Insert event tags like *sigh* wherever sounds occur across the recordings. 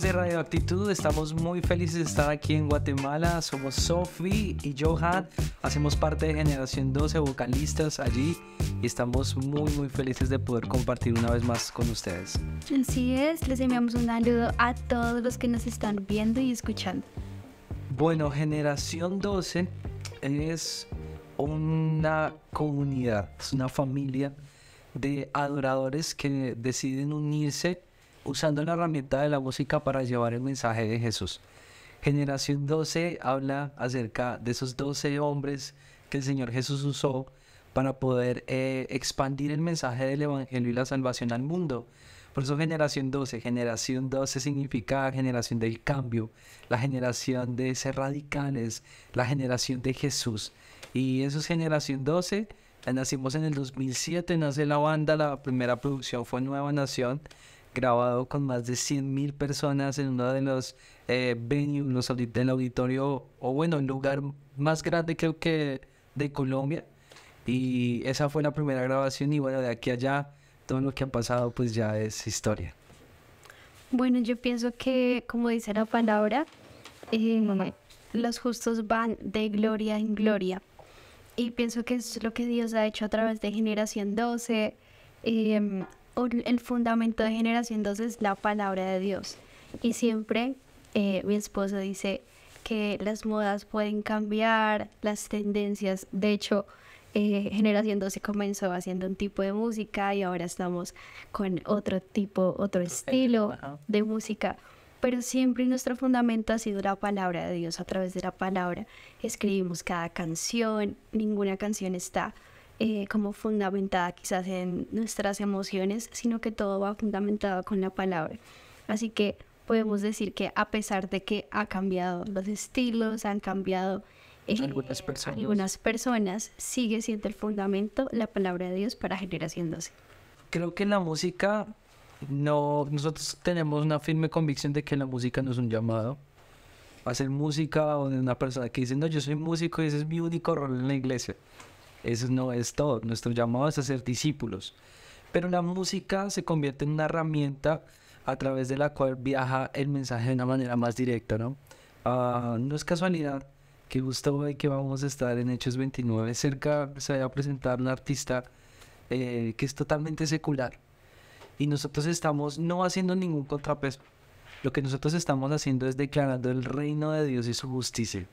de Radio Actitud, estamos muy felices de estar aquí en Guatemala. Somos Sophie y Johan, hacemos parte de Generación 12 vocalistas allí y estamos muy muy felices de poder compartir una vez más con ustedes. Así es, les enviamos un saludo a todos los que nos están viendo y escuchando. Bueno, Generación 12 es una comunidad, es una familia de adoradores que deciden unirse usando la herramienta de la música para llevar el mensaje de Jesús. Generación 12 habla acerca de esos 12 hombres que el Señor Jesús usó para poder eh, expandir el mensaje del Evangelio y la salvación al mundo. Por eso generación 12, generación 12 significa generación del cambio, la generación de ser radicales, la generación de Jesús. Y eso es generación 12. Nacimos en el 2007, nace la banda, la primera producción fue Nueva Nación grabado con más de 100.000 personas en uno de los eh, venues, en el auditorio, o bueno, el lugar más grande creo que de Colombia. Y esa fue la primera grabación y bueno, de aquí a allá, todo lo que ha pasado pues ya es historia. Bueno, yo pienso que, como dice la palabra, em, los justos van de gloria en gloria. Y pienso que es lo que Dios ha hecho a través de Generación 12. Eh, em, el fundamento de generación 12 es la palabra de Dios. Y siempre eh, mi esposo dice que las modas pueden cambiar, las tendencias. De hecho, eh, Generación 12 comenzó haciendo un tipo de música y ahora estamos con otro tipo, otro estilo de música. Pero siempre nuestro fundamento ha sido la palabra de Dios. A través de la palabra escribimos cada canción. Ninguna canción está eh, como fundamentada quizás en nuestras emociones, sino que todo va fundamentado con la palabra. Así que podemos mm. decir que a pesar de que ha cambiado los estilos, han cambiado eh, algunas, personas. sigue siendo el fundamento la palabra de Dios para generación 12. Creo que la música no, nosotros tenemos una firme convicción de que la música no es un llamado. Hacer música o una persona que dice, no, yo soy músico y ese es mi único rol en la iglesia. Eso no es todo. Nuestro llamado es a ser discípulos. Pero la música se convierte en una herramienta a través de la cual viaja el mensaje de una manera más directa, ¿no? Ah, no es casualidad que justo hoy que vamos a estar en Hechos 29 cerca se va a presentar un artista eh, que es totalmente secular y nosotros estamos no haciendo ningún contrapeso. Lo que nosotros estamos haciendo es declarando el reino de Dios y su justicia.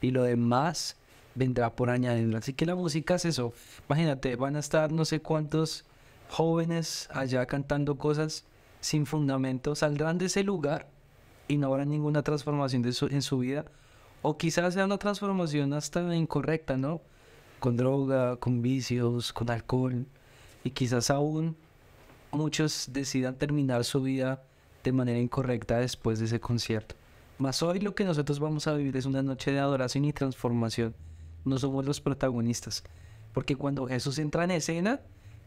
Y lo demás vendrá por añadirlo. Así que la música es eso. Imagínate, van a estar no sé cuántos jóvenes allá cantando cosas sin fundamento, saldrán de ese lugar y no habrá ninguna transformación de su, en su vida. O quizás sea una transformación hasta incorrecta, ¿no? Con droga, con vicios, con alcohol. Y quizás aún muchos decidan terminar su vida de manera incorrecta después de ese concierto. Mas hoy lo que nosotros vamos a vivir es una noche de adoración y transformación no somos los protagonistas. Porque cuando Jesús entra en escena,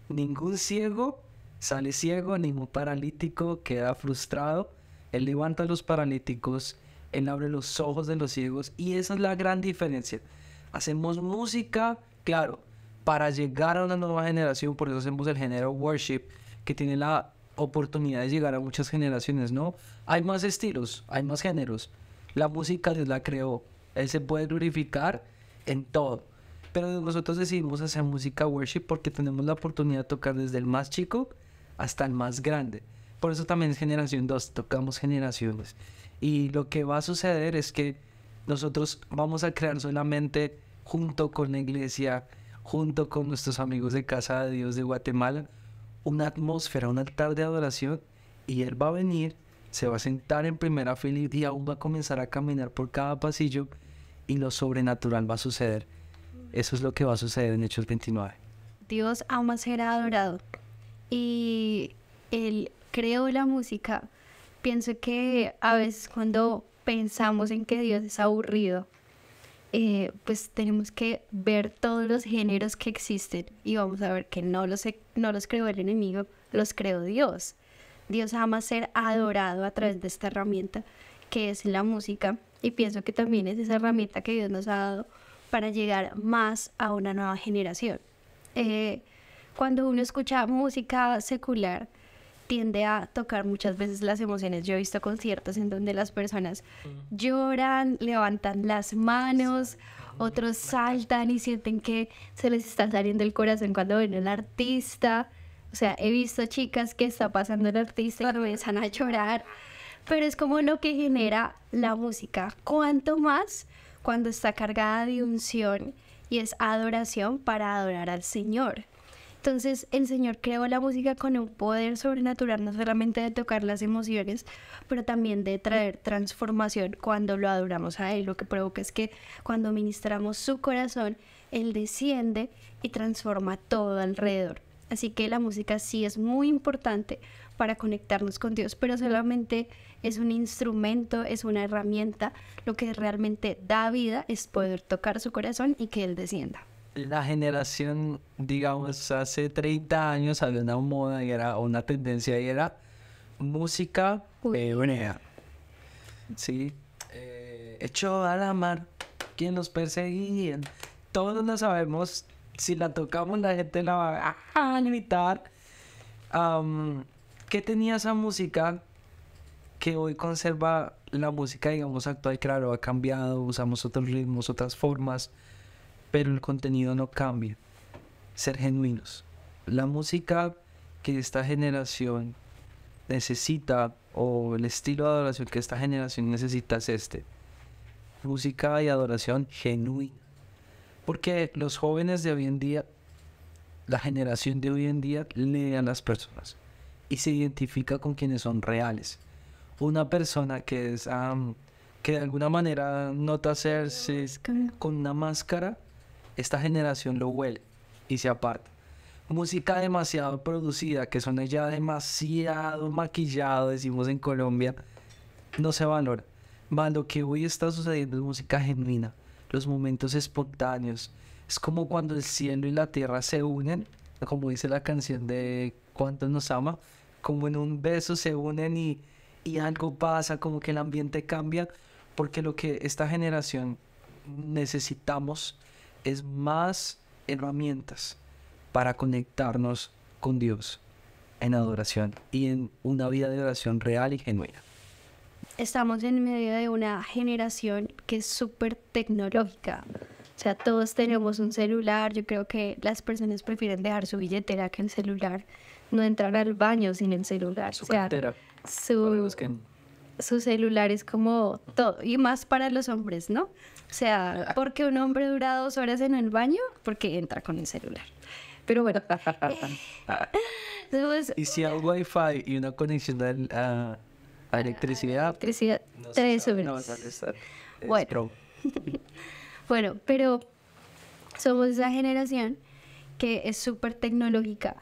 ningún ciego sale ciego, ningún paralítico queda frustrado. Él levanta a los paralíticos, Él abre los ojos de los ciegos y esa es la gran diferencia. Hacemos música, claro, para llegar a una nueva generación, por eso hacemos el género worship, que tiene la oportunidad de llegar a muchas generaciones, ¿no? Hay más estilos, hay más géneros. La música Dios la creó, Él se puede glorificar en todo. Pero nosotros decidimos hacer música worship porque tenemos la oportunidad de tocar desde el más chico hasta el más grande. Por eso también es generación 2, tocamos generaciones. Y lo que va a suceder es que nosotros vamos a crear solamente junto con la iglesia, junto con nuestros amigos de Casa de Dios de Guatemala, una atmósfera, un altar de adoración. Y Él va a venir, se va a sentar en primera fila y aún va a comenzar a caminar por cada pasillo y lo sobrenatural va a suceder. Eso es lo que va a suceder en Hechos 29. Dios ama ser adorado y Él creó la música. Pienso que a veces cuando pensamos en que Dios es aburrido, eh, pues tenemos que ver todos los géneros que existen y vamos a ver que no los, e, no los creó el enemigo, los creó Dios. Dios ama ser adorado a través de esta herramienta que es la música. Y pienso que también es esa herramienta que Dios nos ha dado para llegar más a una nueva generación. Eh, cuando uno escucha música secular, tiende a tocar muchas veces las emociones. Yo he visto conciertos en donde las personas mm. lloran, levantan las manos, otros saltan y sienten que se les está saliendo el corazón cuando ven el artista. O sea, he visto chicas que está pasando el artista y comienzan a llorar pero es como lo que genera la música. Cuanto más cuando está cargada de unción y es adoración para adorar al Señor. Entonces el Señor creó la música con un poder sobrenatural, no solamente de tocar las emociones, pero también de traer transformación cuando lo adoramos a Él. Lo que provoca es que cuando ministramos su corazón, Él desciende y transforma todo alrededor. Así que la música sí es muy importante para conectarnos con Dios, pero solamente es un instrumento, es una herramienta. Lo que realmente da vida es poder tocar su corazón y que Él descienda. La generación, digamos, hace 30 años había una moda y era una tendencia y era música peonera. Eh, sí. hecho eh, a la mar, quien nos perseguían. Todos lo sabemos, si la tocamos la gente la va a ah, gritar. ¿Qué tenía esa música que hoy conserva la música, digamos, actual? Claro, ha cambiado, usamos otros ritmos, otras formas, pero el contenido no cambia. Ser genuinos. La música que esta generación necesita o el estilo de adoración que esta generación necesita es este. Música y adoración genuina. Porque los jóvenes de hoy en día, la generación de hoy en día, lee a las personas y se identifica con quienes son reales. Una persona que es, que de alguna manera nota hacerse con una máscara, esta generación lo huele y se aparta. Música demasiado producida, que son ya demasiado maquillado, decimos en Colombia, no se valora. Más lo que hoy está sucediendo es música genuina los momentos espontáneos. Es como cuando el cielo y la tierra se unen, como dice la canción de Cuántos nos ama, como en un beso se unen y, y algo pasa, como que el ambiente cambia, porque lo que esta generación necesitamos es más herramientas para conectarnos con Dios en adoración y en una vida de oración real y genuina estamos en medio de una generación que es súper tecnológica. O sea, todos tenemos un celular. Yo creo que las personas prefieren dejar su billetera que el celular. No entrar al baño sin el celular. Su Su, celular es como todo. Y más para los hombres, ¿no? O sea, ah. porque un hombre dura dos horas en el baño, porque entra con el celular. Pero bueno. *laughs* Ah. y si hay wifi y una conexión a electricidad. Electricidad. tres sobre no vas a *laughs* Bueno. pero somos esa generación que es súper tecnológica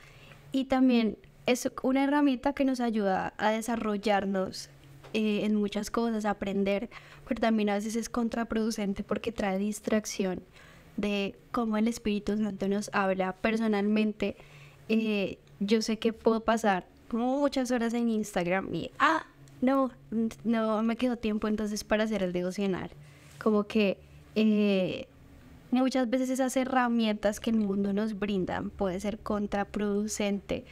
y también es una herramienta que nos ayuda a desarrollarnos eh, en muchas cosas, aprender, pero también a veces es contraproducente porque trae distracción de cómo el Espíritu Santo nos habla personalmente. Eh, yo sé que puedo pasar muchas horas en Instagram y, ah, no, no me quedó tiempo entonces para hacer el devocional. Como que eh, muchas veces esas herramientas que el mundo nos brindan puede ser contraproducente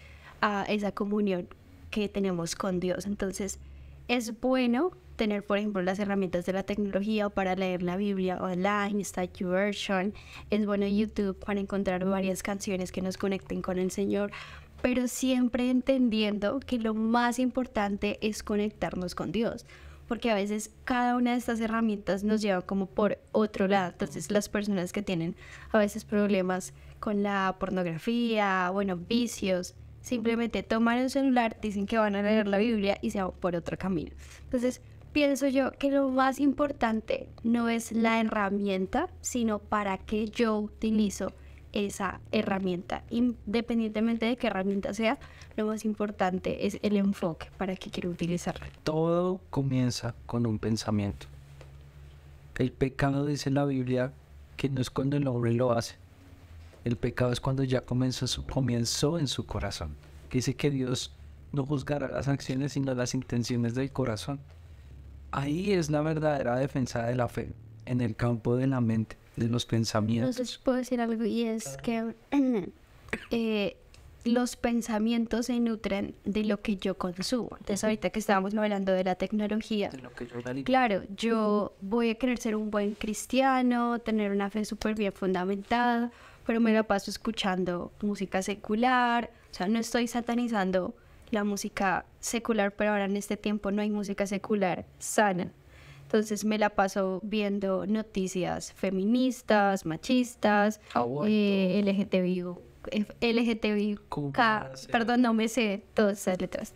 a esa comunión que tenemos con Dios. Entonces es bueno tener, por ejemplo, las herramientas de la tecnología para leer la Biblia online, statue Version, es bueno YouTube para encontrar varias canciones que nos conecten con el Señor, pero siempre entendiendo que lo más importante es conectarnos con Dios, porque a veces cada una de estas herramientas nos lleva como por otro lado. Entonces las personas que tienen a veces problemas con la pornografía, bueno, vicios, simplemente toman el celular, dicen que van a leer la Biblia y se van por otro camino. Entonces pienso yo que lo más importante no es la herramienta, sino para qué yo utilizo esa herramienta. Independientemente de qué herramienta sea, lo más importante es el enfoque para que quiero utilizarla. Todo comienza con un pensamiento. El pecado, dice la Biblia, que no es cuando el hombre lo hace. El pecado es cuando ya comenzó, su, comenzó en su corazón. Dice que Dios no juzgará las acciones, sino las intenciones del corazón. Ahí es la verdadera defensa de la fe, en el campo de la mente de los pensamientos. Entonces puedo decir algo y es que *clears throat* eh, los pensamientos se nutren de lo que yo consumo. Entonces ahorita que estábamos hablando de la tecnología, claro, yo voy a querer ser un buen cristiano, tener una fe súper bien fundamentada, pero me la paso escuchando música secular, o sea, no estoy satanizando la música secular, pero ahora en este tiempo no hay música secular sana entonces me la paso viendo noticias feministas, machistas, ah, eh, LGTBI, perdón, no me sé todas esas letras.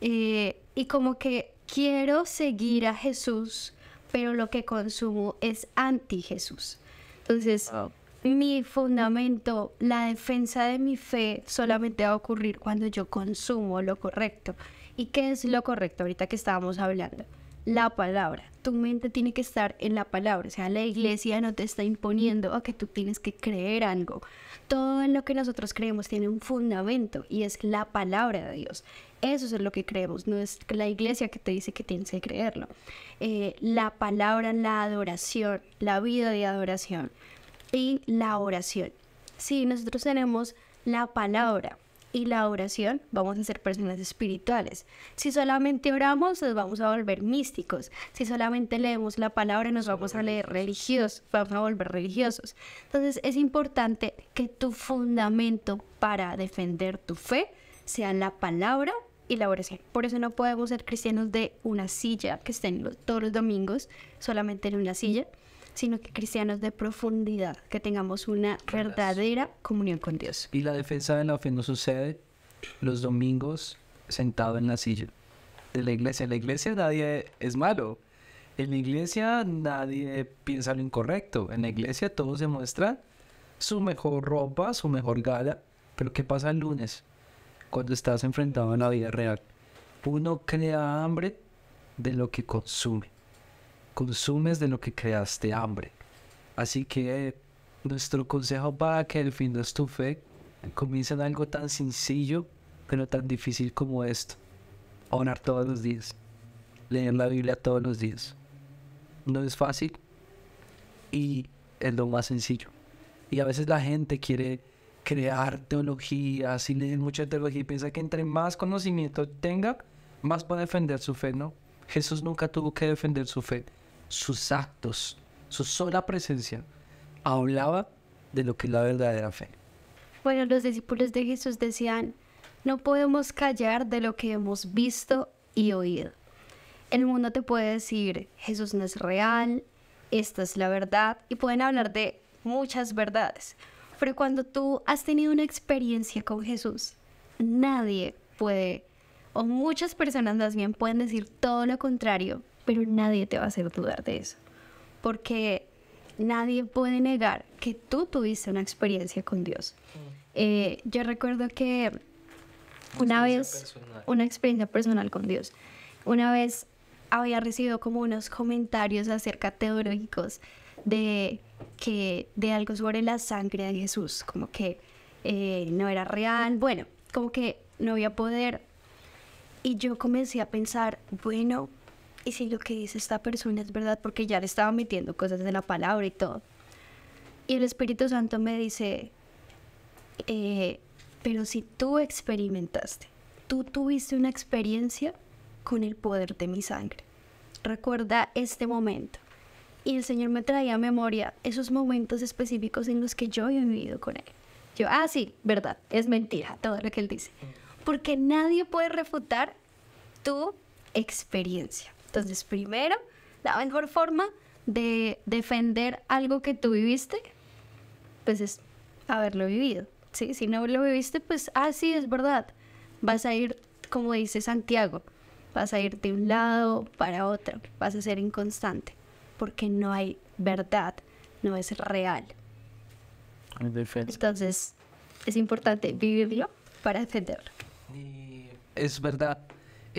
Eh, y como que quiero seguir a Jesús, pero lo que consumo es anti Jesús. Entonces, ah. mi fundamento, la defensa de mi fe solamente va a ocurrir cuando yo consumo lo correcto. ¿Y qué es lo correcto ahorita que estábamos hablando? la palabra. Tu mente tiene que estar en la palabra. O sea, la iglesia no te está imponiendo a que tú tienes que creer algo. Todo en lo que nosotros creemos tiene un fundamento y es la palabra de Dios. Eso es lo que creemos, no es la iglesia que te dice que tienes que creerlo. Eh, la palabra, la adoración, la vida de adoración y la oración. Sí, nosotros tenemos la palabra, y la oración, vamos a ser personas espirituales. Si solamente oramos, nos vamos a volver místicos. Si solamente leemos la palabra, nos vamos a leer religiosos, vamos a volver religiosos. Entonces es importante que tu fundamento para defender tu fe sea la palabra y la oración. Por eso no podemos ser cristianos de una silla que estén todos los domingos solamente en una silla sino que cristianos de profundidad, que tengamos una verdadera comunión con Dios. Y la defensa de la fe no sucede los domingos sentado en la silla de la iglesia. En la iglesia nadie es malo. En la iglesia nadie piensa lo incorrecto. En la iglesia todo se muestra, su mejor ropa, su mejor gala. Pero ¿qué pasa el lunes cuando estás enfrentado a la vida real? Uno crea hambre de lo que consume consumes de lo que creaste hambre. Así que nuestro consejo para que el fin de tu fe comience en algo tan sencillo, pero tan difícil como esto. Orar todos los días. Leer la Biblia todos los días. No es fácil y es lo más sencillo. Y a veces la gente quiere crear teologías y leer mucha teología y piensa que entre más conocimiento tenga, más va a defender su fe, ¿no? Jesús nunca tuvo que defender su fe sus actos, su sola presencia, hablaba de lo que es la verdadera fe. Bueno, los discípulos de Jesús decían, no podemos callar de lo que hemos visto y oído. El mundo te puede decir, Jesús no es real, esta es la verdad, y pueden hablar de muchas verdades. Pero cuando tú has tenido una experiencia con Jesús, nadie puede, o muchas personas más bien pueden decir todo lo contrario pero nadie te va a hacer dudar de eso, porque nadie puede negar que tú tuviste una experiencia con Dios. Mm. Eh, yo recuerdo que una vez, una experiencia personal con Dios, una vez había recibido como unos comentarios acerca teológicos de que de algo sobre la sangre de Jesús, como que eh, no era real, bueno, como que no había poder. Y yo comencé a pensar, bueno, y si lo que dice esta persona es verdad, porque ya le estaba metiendo cosas de la palabra y todo. Y el Espíritu Santo me dice, eh, pero si tú experimentaste, tú tuviste una experiencia con el poder de mi sangre. Recuerda este momento. Y el Señor me traía a memoria esos momentos específicos en los que yo he vivido con Él. Yo, ah, sí, verdad, es mentira todo lo que Él dice. Porque nadie puede refutar tu experiencia. Entonces, primero, la mejor forma de defender algo que tú viviste, pues es haberlo vivido. ¿sí? Si no lo viviste, pues, ah, sí, es verdad. Vas a ir, como dice Santiago, vas a ir de un lado para otro, vas a ser inconstante, porque no hay verdad, no es real. Entonces, es importante vivirlo para defenderlo. es verdad,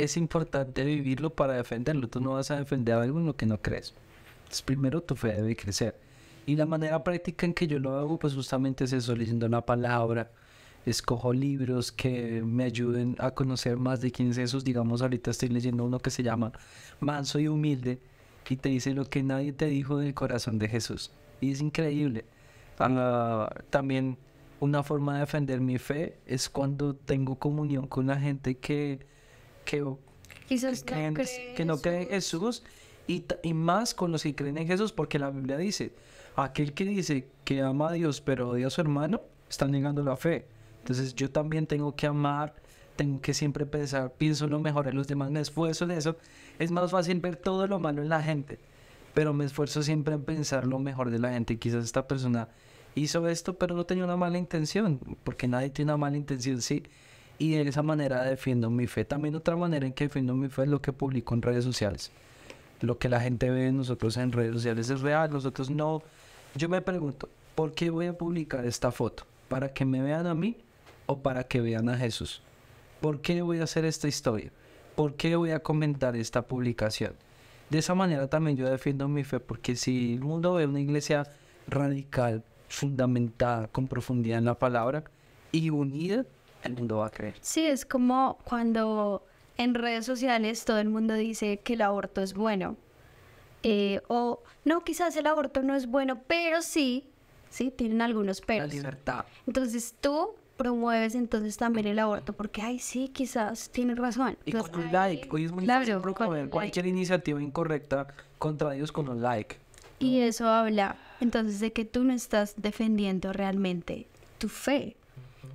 es importante vivirlo para defenderlo. Tú no vas a defender algo en lo que no crees. Entonces, primero tu fe debe crecer. Y la manera práctica en que yo lo hago, pues justamente es eso, leyendo una palabra. Escojo libros que me ayuden a conocer más de quién es Jesús. Digamos, ahorita estoy leyendo uno que se llama Manso y Humilde y te dice lo que nadie te dijo del corazón de Jesús. Y es increíble. Ah, también una forma de defender mi fe es cuando tengo comunión con la gente que que, que no que creen en Jesús y, más con los que creen en Jesús, porque la Biblia dice, aquel que dice que ama a Dios pero odia a su hermano, está negando la fe. Entonces yo también tengo que amar, tengo que siempre pensar, pienso lo mejor en los demás, me esfuerzo en eso. Es más fácil ver todo lo malo en la gente, pero me esfuerzo siempre en pensar lo mejor de la gente. Quizás esta persona hizo esto, pero no tenía una mala intención, porque nadie tiene una mala intención, sí y de esa manera defiendo mi fe. También otra manera en que defiendo mi fe es lo que publico en redes sociales. Lo que la gente ve nosotros en redes sociales es real, nosotros no. Yo me pregunto, ¿por qué voy a publicar esta foto? ¿Para que me vean a mí o para que vean a Jesús? ¿Por qué voy a hacer esta historia? ¿Por qué voy a comentar esta publicación? De esa manera también yo defiendo mi fe, porque si el mundo ve una iglesia radical, fundamentada, con profundidad en la palabra y unida, el mundo va a creer. Sí, es como cuando en redes sociales todo el mundo dice que el aborto es bueno. Eh, o no, quizás el aborto no es bueno, pero sí, sí, tienen algunos peros. La libertad. Entonces tú promueves entonces también el aborto, porque, ay, sí, quizás tiene razón. Y con un like, hoy es muy cualquier iniciativa incorrecta contra ellos con un like. Y eso habla entonces de que tú no estás defendiendo realmente tu fe,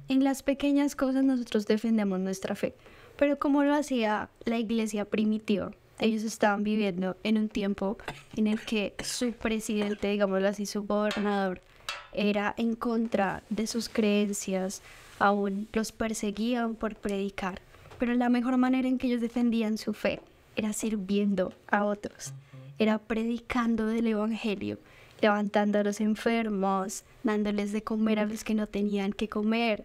en las pequeñas cosas nosotros defendemos nuestra fe, pero como lo hacía la iglesia primitiva, ellos estaban viviendo en un tiempo en el que su presidente, digámoslo así, su gobernador, era en contra de sus creencias, aún los perseguían por predicar, pero la mejor manera en que ellos defendían su fe era sirviendo a otros, era predicando del Evangelio, levantando a los enfermos, dándoles de comer a los que no tenían que comer,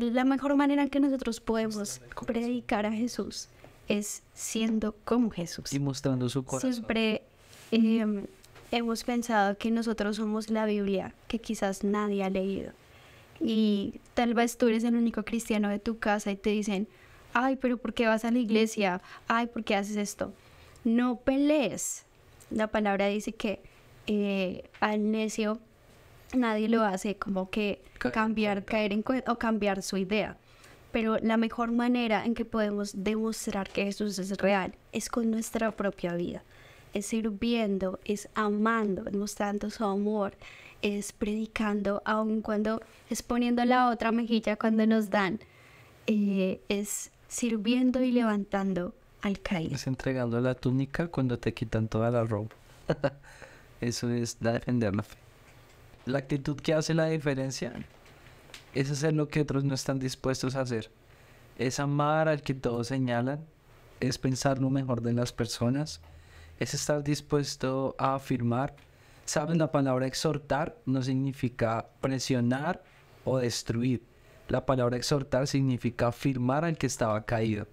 de la mejor manera que nosotros podemos predicar a Jesús es siendo como Jesús. Y mostrando su corazón. Siempre em, hemos pensado que nosotros somos la Biblia que quizás nadie ha leído. Y tal vez tú eres el único cristiano de tu casa y te dicen, ay, pero ¿por qué vas a la iglesia? Ay, ¿por qué haces esto? No pelees. La palabra dice que eh, al necio nadie lo hace como que cambiar, caer en o cambiar su idea. Pero la mejor manera en que podemos demostrar que Jesús es real es con nuestra propia vida. Es sirviendo, es amando, mostrando su amor, es predicando, aun cuando es poniendo la otra mejilla cuando nos dan, eh, es sirviendo y levantando al caído. Es entregando la túnica cuando te quitan toda la ropa. *laughs* Eso es defender la fe la actitud que hace la diferencia es hacer lo que otros no están dispuestos a hacer. Es amar al que todos señalan, es pensar lo mejor de las personas, es estar dispuesto a afirmar. Saben, la palabra exhortar no significa presionar o destruir. La palabra exhortar significa afirmar al que estaba caído.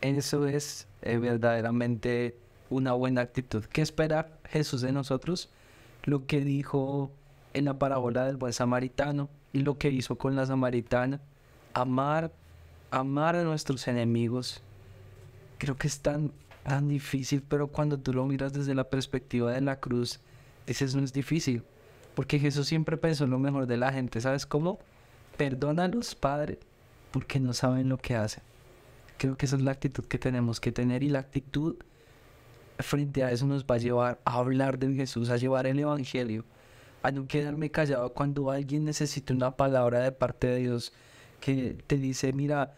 Eso es eh, verdaderamente una buena actitud. ¿Qué espera Jesús de nosotros? Lo que dijo en la parábola del buen samaritano y lo que hizo con la samaritana. Amar, amar a nuestros enemigos, creo que es tan, tan difícil, pero cuando tú lo miras desde la perspectiva de la cruz, dices, no es difícil, porque Jesús siempre pensó en lo mejor de la gente, ¿sabes cómo? Perdónalos, Padre, porque no saben lo que hacen. Creo que esa es la actitud que tenemos que tener y la actitud frente a eso nos va a llevar a hablar de Jesús, a llevar el Evangelio a no quedarme callado cuando alguien necesita una palabra de parte de Dios que te dice, mira,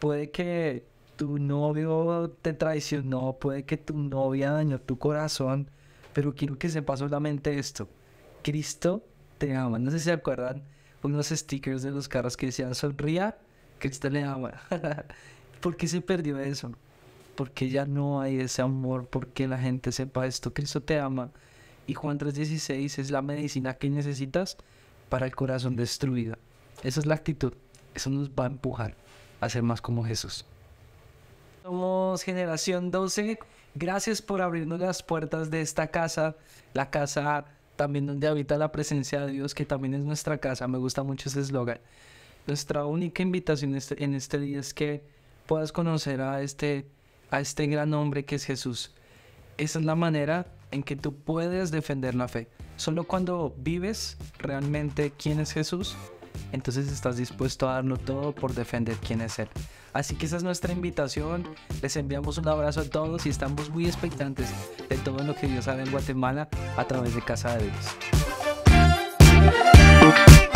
puede que tu novio te traicionó, puede que tu novia dañó tu corazón, pero quiero que sepas solamente esto. Cristo te ama. No sé si se acuerdan unos stickers de los carros que decían sonría, Cristo le ama. *laughs* ¿Por qué se perdió eso? Porque ya no hay ese amor, porque la gente sepa esto. Cristo te ama. Y Juan 3:16 es la medicina que necesitas para el corazón destruido. Esa es la actitud. Eso nos va a empujar a ser más como Jesús. Somos generación 12. Gracias por abrirnos las puertas de esta casa, la casa también donde habita la presencia de Dios, que también es nuestra casa. Me gusta mucho ese eslogan. Nuestra única invitación este, en este día es que puedas conocer a este, a este gran hombre que es Jesús. Esa es la manera en que tú puedes defender la fe. Solo cuando vives realmente quién es Jesús, entonces estás dispuesto a darlo todo por defender quién es Él. Así que esa es nuestra invitación. Les enviamos un abrazo a todos y estamos muy expectantes de todo lo que Dios sabe en Guatemala a través de Casa de Dios.